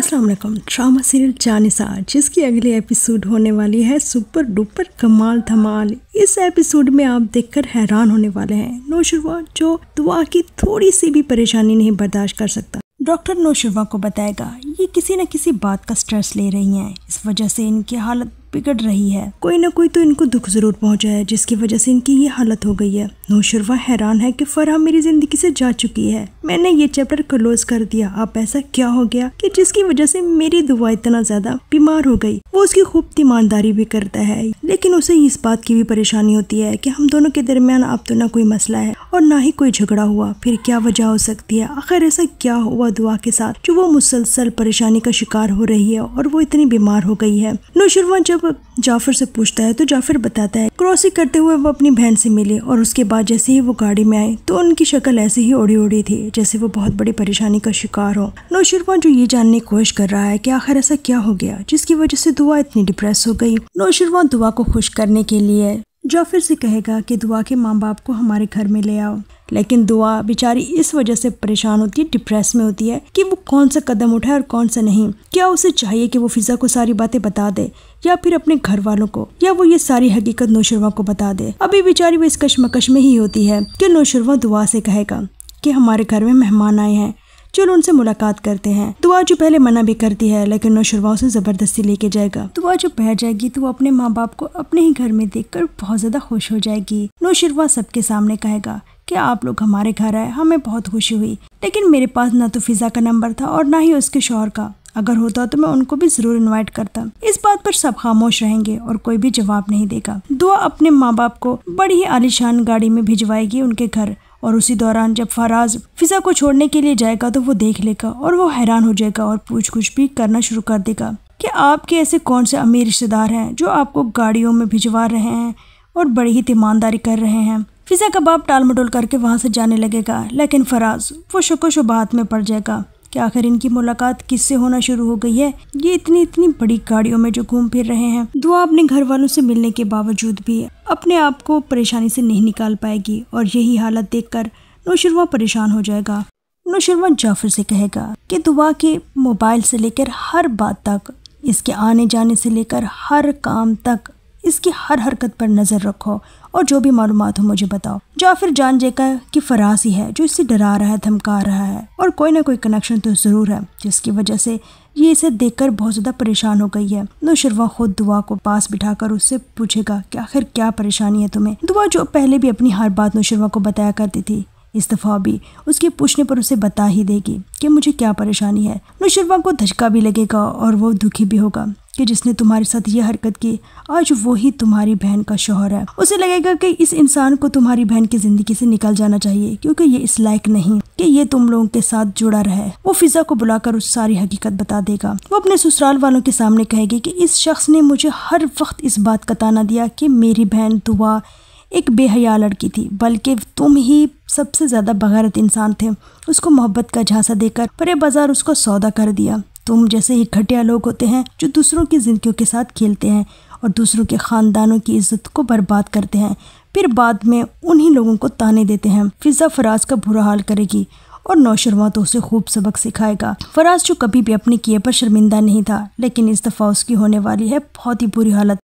अस्सलाम वालेकुम drama serial जानिसा जिसकी अगली एपिसोड होने वाली है सुपर डुपर कमाल धमाल इस एपिसोड में आप देखकर हैरान होने वाले हैं नौशरवा जो दुआ की थोड़ी सी भी परेशानी नहीं बर्दाश्त कर सकता डॉक्टर नौशरवा को बताएगा ये किसी न किसी बात का स्ट्रेस ले रही हैं इस वजह से इनकी हालत बिगड़ रही है कोई ना कोई तो इनको दुख जरूर पहुंचा है जिसकी वजह से इनकी ये हालत हो गई है नौशरवा हैरान है कि फरहा मेरी जिंदगी से जा चुकी है मैंने ये चैप्टर क्लोज कर दिया अब ऐसा क्या हो गया कि जिसकी वजह से मेरी दुआ इतना ज्यादा बीमार हो गई वो उसकी खूब ईमानदारी भी करता है लेकिन उसे इस बात की भी परेशानी होती है की हम दोनों के दरमियान अब तो ना कोई मसला है और ना ही कोई झगड़ा हुआ फिर क्या वजह हो सकती है आखिर ऐसा क्या हुआ दुआ के साथ जो वो मुसलसल परेशानी का शिकार हो रही है और वो इतनी बीमार हो गई है नौशरवा जब अब जाफर से पूछता है तो जाफर बताता है क्रॉसिंग करते हुए वो अपनी बहन से मिले और उसके बाद जैसे ही वो गाड़ी में आए तो उनकी शक्ल ऐसे ही ओढ़ी ओढ़ी थी जैसे वो बहुत बड़ी परेशानी का शिकार हो नौशिरवा जो ये जानने की कोशिश कर रहा है कि आखिर ऐसा क्या हो गया जिसकी वजह से दुआ इतनी डिप्रेस हो गई नौशिरवा दुआ को खुश करने के लिए जाफिर से कहेगा कि दुआ के माँ बाप को हमारे घर में ले आओ लेकिन दुआ बेचारी इस वजह से परेशान होती है डिप्रेस में होती है कि वो कौन सा कदम उठाए और कौन सा नहीं क्या उसे चाहिए कि वो फिज़ा को सारी बातें बता दे या फिर अपने घर वालों को या वो ये सारी हकीकत नौशरवा को बता दे अभी बेचारी वो इस कशमकश में ही होती है कि नौशरवा दुआ से कहेगा कि हमारे घर में मेहमान आए हैं चलो उनसे मुलाकात करते हैं दुआ जो पहले मना भी करती है लेकिन नौशरवा उसे ज़बरदस्ती लेके जाएगा दुआ जो बह जाएगी तो वो अपने माँ बाप को अपने ही घर में देखकर बहुत ज़्यादा खुश हो जाएगी नौशरवा सबके सामने कहेगा कि आप लोग हमारे घर आए हमें बहुत खुशी हुई लेकिन मेरे पास ना तो फिज़ा का नंबर था और ना ही उसके शोहर का अगर होता तो मैं उनको भी जरूर इनवाइट करता इस बात पर सब खामोश रहेंगे और कोई भी जवाब नहीं देगा दुआ अपने माँ बाप को बड़ी ही आलिशान गाड़ी में भिजवाएगी उनके घर और उसी दौरान जब फराज फिजा को छोड़ने के लिए जाएगा तो वो देख लेगा और वो हैरान हो जाएगा और पूछ कुछ भी करना शुरू कर देगा कि आपके ऐसे कौन से अमीर रिश्तेदार हैं जो आपको गाड़ियों में भिजवा रहे हैं और बड़ी ही तीमानदारी कर रहे हैं फिजा का बाप टाल मटोल करके वहाँ से जाने लगेगा लेकिन फराज वो शको शुबात में पड़ जाएगा कि आखिर इनकी मुलाकात किससे होना शुरू हो गई है ये इतनी इतनी बड़ी गाड़ियों में जो घूम फिर रहे हैं दुआ अपने घर वालों से मिलने के बावजूद भी अपने आप को परेशानी से नहीं निकाल पाएगी और यही हालत कर नौशरवा परेशान हो जाएगा नौशरवा जाफर से कहेगा कि दुआ के मोबाइल से लेकर हर बात तक इसके आने जाने से लेकर हर काम तक इसकी हर हरकत पर नज़र रखो और जो भी मालूम हो मुझे बताओ फिर जान जेका की फरास ही है जो इससे डरा रहा है धमका रहा है और कोई ना कोई कनेक्शन तो ज़रूर है जिसकी वजह से ये इसे देखकर बहुत ज़्यादा परेशान हो गई है नौशरवा खुद दुआ को पास बिठाकर उससे पूछेगा कि आखिर क्या परेशानी है तुम्हें दुआ जो पहले भी अपनी हर बात नौशरवा को बताया करती थी इस दफ़ा भी उसके पूछने पर उसे बता ही देगी कि मुझे क्या परेशानी है नुशरवा को धचका भी लगेगा और वो दुखी भी होगा कि जिसने तुम्हारे साथ ये हरकत की आज वो ही तुम्हारी बहन का शोहर है उसे लगेगा कि इस इंसान को तुम्हारी बहन की जिंदगी से निकल जाना चाहिए क्योंकि ये इस लायक नहीं कि ये तुम लोगों के साथ जुड़ा रहे वो फिजा को बुलाकर उस सारी हकीकत बता देगा वो अपने ससुराल वालों के सामने कहेगी कि इस शख्स ने मुझे हर वक्त इस बात का ताना दिया कि मेरी बहन दुआ एक बेहया लड़की थी बल्कि तुम ही सबसे ज़्यादा बगैरत इंसान थे उसको मोहब्बत का झांसा देकर परे बाजार उसको सौदा कर दिया तुम जैसे ही घटिया लोग होते हैं जो दूसरों की ज़िंदगियों के साथ खेलते हैं और दूसरों के ख़ानदानों की इज्जत को बर्बाद करते हैं फिर बाद में उन्हीं लोगों को ताने देते हैं फिज़ा फराज का बुरा हाल करेगी और नौशरमा तो उसे खूब सबक सिखाएगा फराज जो कभी भी अपने किए पर शर्मिंदा नहीं था लेकिन इस दफ़ा उसकी होने वाली है बहुत ही बुरी हालत